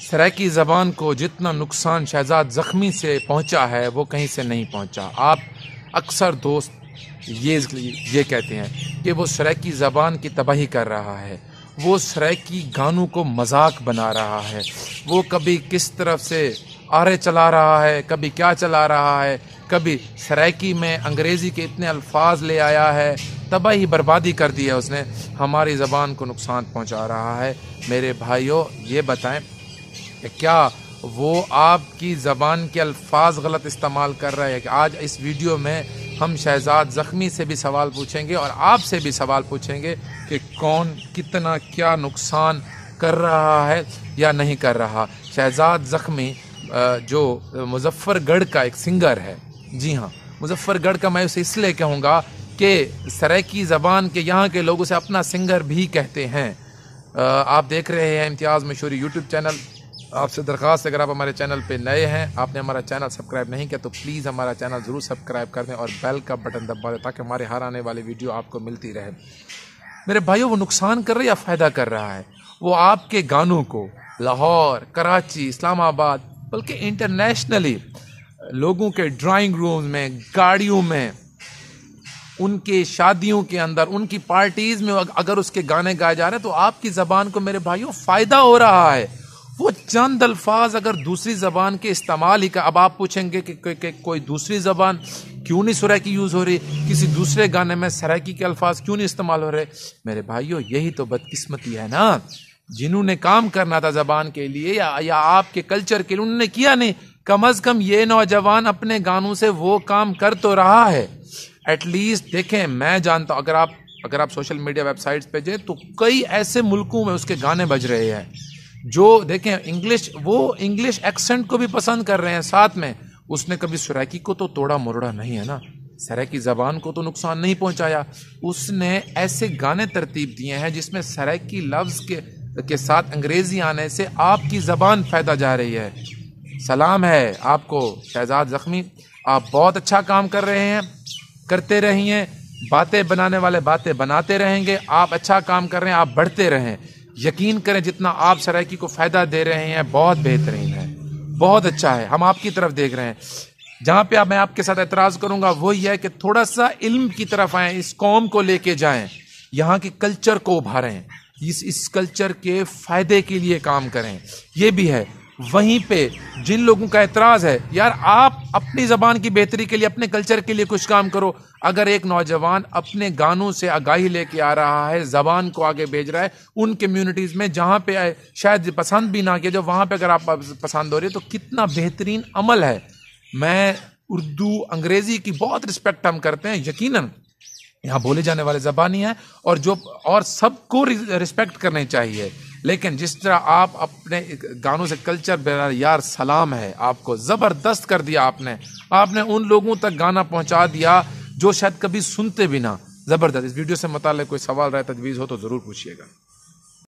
सराकी ज़बान को जितना नुकसान शहजाद ज़ख्मी से पहुंचा है वो कहीं से नहीं पहुंचा आप अक्सर दोस्त ये ये कहते हैं कि वो सराकी ज़बान की तबाही कर रहा है वो सराकी गानों को मजाक बना रहा है वो कभी किस तरफ से आरे चला रहा है कभी क्या चला रहा है कभी सराकी में अंग्रेज़ी के इतने अल्फाज ले आया है तबाही बर्बादी कर दी है उसने हमारी ज़बान को नुकसान पहुँचा रहा है मेरे भाइयों ये बताएँ कि क्या वो आपकी ज़बान के अल्फाज गलत इस्तेमाल कर रहे हैं कि आज इस वीडियो में हम शहजाद ज़ख्मी से भी सवाल पूछेंगे और आपसे भी सवाल पूछेंगे कि कौन कितना क्या नुकसान कर रहा है या नहीं कर रहा शहजाद ज़ख्मी जो मुजफ्फ़रगढ़ का एक सिंगर है जी हाँ मुजफ्फ़रगढ़ का मैं उसे इसलिए कहूँगा कि सराकी ज़बान के यहाँ के लोग उसे अपना सिंगर भी कहते हैं आप देख रहे हैं इम्तियाज़ मशहूरी यूट्यूब चैनल आपसे दरख्वास्त अगर आप हमारे चैनल पे नए हैं आपने हमारा चैनल सब्सक्राइब नहीं किया तो प्लीज़ हमारा चैनल ज़रूर सब्सक्राइब कर दें और बेल का बटन दबा दें ताकि हमारे हर आने वाली वीडियो आपको मिलती रहे मेरे भाइयों वो नुकसान कर रहा है या फ़ायदा कर रहा है वो आपके गानों को लाहौर कराची इस्लामाबाद बल्कि इंटरनेशनली लोगों के ड्राइंग रूम में गाड़ियों में उनके शादियों के अंदर उनकी पार्टीज़ में अगर उसके गाने गाए जा रहे हैं तो आपकी ज़बान को मेरे भाइयों फ़ायदा हो रहा है वो चंद अल्फाज अगर दूसरी ज़बान के इस्तेमाल ही का अब आप पूछेंगे कि, कोई, कि कोई दूसरी ज़बान क्यों नहीं सराकी यूज़ हो रही किसी दूसरे गाने में सराकी के अल्फाज क्यों नहीं इस्तेमाल हो रहे मेरे भाइयों यही तो बदकिस्मती है ना जिन्होंने काम करना था ज़बान के लिए या, या आपके कल्चर के लिए उन्होंने किया नहीं कम अज़ कम ये नौजवान अपने गानों से वो काम कर तो रहा है एटलीस्ट देखें मैं जानता हूँ अगर आप अगर आप सोशल मीडिया वेबसाइट्स पे जाए तो कई ऐसे मुल्कों में उसके गाने बज रहे हैं जो देखें इंग्लिश वो इंग्लिश एक्सेंट को भी पसंद कर रहे हैं साथ में उसने कभी सराकी को तो तोड़ा मोड़ा नहीं है ना सराकी ज़बान को तो नुकसान नहीं पहुंचाया उसने ऐसे गाने तरतीब दिए हैं जिसमें सराय लफ्ज़ के के साथ अंग्रेज़ी आने से आपकी ज़बान फ़ायदा जा रही है सलाम है आपको शहजाद ज़ख्मी आप बहुत अच्छा काम कर रहे हैं करते रहिए है। बातें बनाने वाले बातें बनाते रहेंगे आप अच्छा काम कर रहे हैं आप बढ़ते रहें यकीन करें जितना आप सरायकी को फ़ायदा दे रहे हैं बहुत बेहतरीन है बहुत अच्छा है हम आपकी तरफ देख रहे हैं जहाँ पे आप मैं आपके साथ एतराज़ करूँगा वो ये है कि थोड़ा सा इल्म की तरफ आए इस कौम को लेके जाएं यहाँ के कल्चर को उभारें इस इस कल्चर के फ़ायदे के लिए काम करें ये भी है वहीं पे जिन लोगों का एतराज़ है यार आप अपनी ज़बान की बेहतरी के लिए अपने कल्चर के लिए कुछ काम करो अगर एक नौजवान अपने गानों से आगाही लेके आ रहा है ज़बान को आगे भेज रहा है उन कम्युनिटीज़ में जहाँ पे आए शायद पसंद भी ना किया जो वहाँ पे अगर आप पसंद हो रही है तो कितना बेहतरीन अमल है मैं उर्दू अंग्रेज़ी की बहुत रिस्पेक्ट हम करते हैं यकीन यहाँ बोले जाने वाले ज़बानी हैं और जो और सबको रिस्पेक्ट करनी चाहिए लेकिन जिस तरह आप अपने गानों से कल्चर बना यार सलाम है आपको ज़बरदस्त कर दिया आपने आपने उन लोगों तक गाना पहुंचा दिया जो शायद कभी सुनते भी ना ज़बरदस्त इस वीडियो से मतलब कोई सवाल रहा तजवीज़ हो तो ज़रूर पूछिएगा